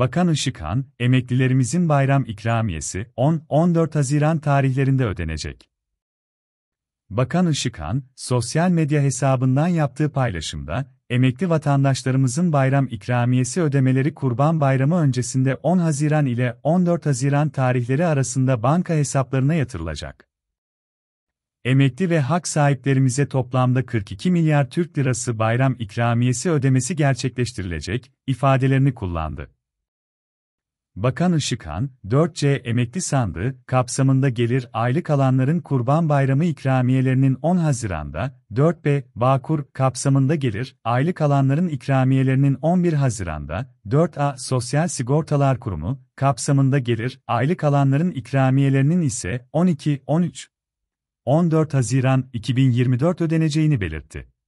Bakan Işıkhan, emeklilerimizin bayram ikramiyesi 10-14 Haziran tarihlerinde ödenecek. Bakan Işıkhan, sosyal medya hesabından yaptığı paylaşımda, emekli vatandaşlarımızın bayram ikramiyesi ödemeleri Kurban Bayramı öncesinde 10 Haziran ile 14 Haziran tarihleri arasında banka hesaplarına yatırılacak. Emekli ve hak sahiplerimize toplamda 42 milyar Türk lirası bayram ikramiyesi ödemesi gerçekleştirilecek ifadelerini kullandı. Bakan Işıkhan, 4C emekli sandığı kapsamında gelir aylık alanların Kurban Bayramı ikramiyelerinin 10 Haziran'da, 4B Bağkur kapsamında gelir aylık alanların ikramiyelerinin 11 Haziran'da, 4A Sosyal Sigortalar Kurumu kapsamında gelir aylık alanların ikramiyelerinin ise 12, 13, 14 Haziran 2024 ödeneceğini belirtti.